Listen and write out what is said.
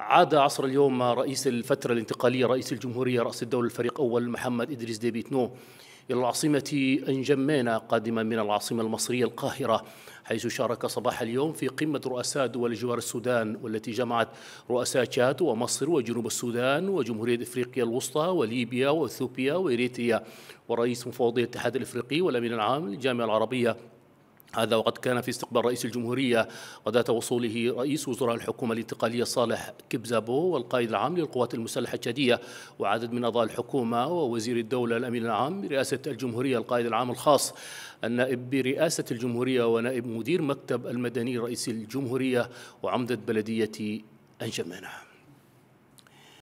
عاد عصر اليوم رئيس الفترة الانتقالية رئيس الجمهورية رأس الدولة الفريق أول محمد إدريس ديبيت نو إلى العاصمة أنجمينا قادما من العاصمة المصرية القاهرة حيث شارك صباح اليوم في قمة رؤساء دول جوار السودان والتي جمعت رؤساء تشاد ومصر وجنوب السودان وجمهورية إفريقيا الوسطى وليبيا وإثيوبيا وإريتريا ورئيس مفوضية الاتحاد الإفريقي والأمين العام للجامعة العربية هذا وقد كان في استقبال رئيس الجمهورية وذات وصوله رئيس وزراء الحكومة الانتقالية صالح كبزابو والقائد العام للقوات المسلحة التشادية وعدد من أعضاء الحكومة ووزير الدولة الأمين العام برئاسة الجمهورية القائد العام الخاص النائب برئاسة الجمهورية ونائب مدير مكتب المدني رئيس الجمهورية وعمدة بلدية أنجمانه